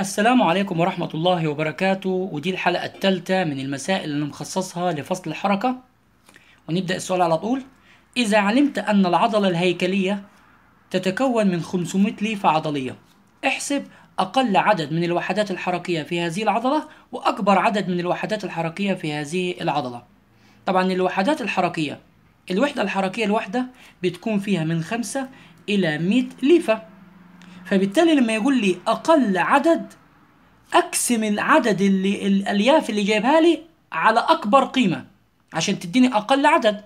السلام عليكم ورحمة الله وبركاته ودي الحلقة الثالثة من المسائل اللي مخصصها لفصل الحركة ونبدأ السؤال على طول إذا علمت أن العضلة الهيكلية تتكون من 500 ليفة عضلية احسب أقل عدد من الوحدات الحركية في هذه العضلة وأكبر عدد من الوحدات الحركية في هذه العضلة طبعا الوحدات الحركية الوحدة الحركية الواحدة بتكون فيها من 5 إلى 100 ليفة فبالتالي لما يقول لي اقل عدد اقسم العدد اللي الالياف اللي جايبها لي على اكبر قيمه عشان تديني اقل عدد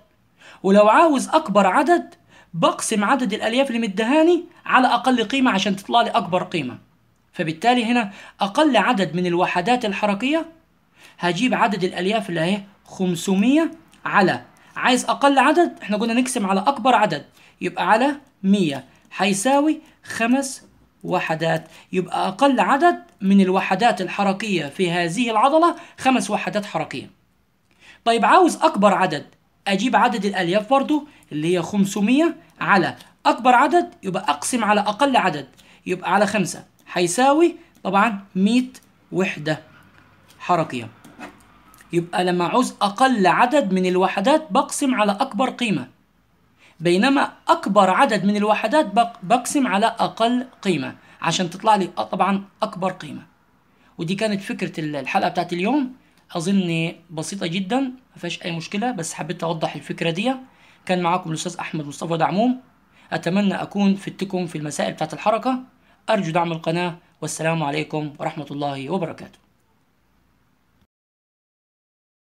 ولو عاوز اكبر عدد بقسم عدد الالياف اللي مدهاني على اقل قيمه عشان تطلع لي اكبر قيمه فبالتالي هنا اقل عدد من الوحدات الحركيه هجيب عدد الالياف اللي هي 500 على عايز اقل عدد احنا قلنا نقسم على اكبر عدد يبقى على 100 هيساوي 5 وحدات يبقى أقل عدد من الوحدات الحركية في هذه العضلة خمس وحدات حركية طيب عاوز أكبر عدد أجيب عدد الألياف برضو اللي هي 500 على أكبر عدد يبقى أقسم على أقل عدد يبقى على خمسة هيساوي طبعا 100 وحدة حركية يبقى لما عاوز أقل عدد من الوحدات بقسم على أكبر قيمة بينما أكبر عدد من الوحدات بقسم على أقل قيمة عشان تطلع لي طبعا أكبر قيمة ودي كانت فكرة الحلقة بتاعت اليوم أظن بسيطة جدا ما فيهاش أي مشكلة بس حبيت أوضح الفكرة دي كان معاكم الأستاذ أحمد مصطفى دعموم أتمنى أكون فدتكم في المسائل بتاعت الحركة أرجو دعم القناة والسلام عليكم ورحمة الله وبركاته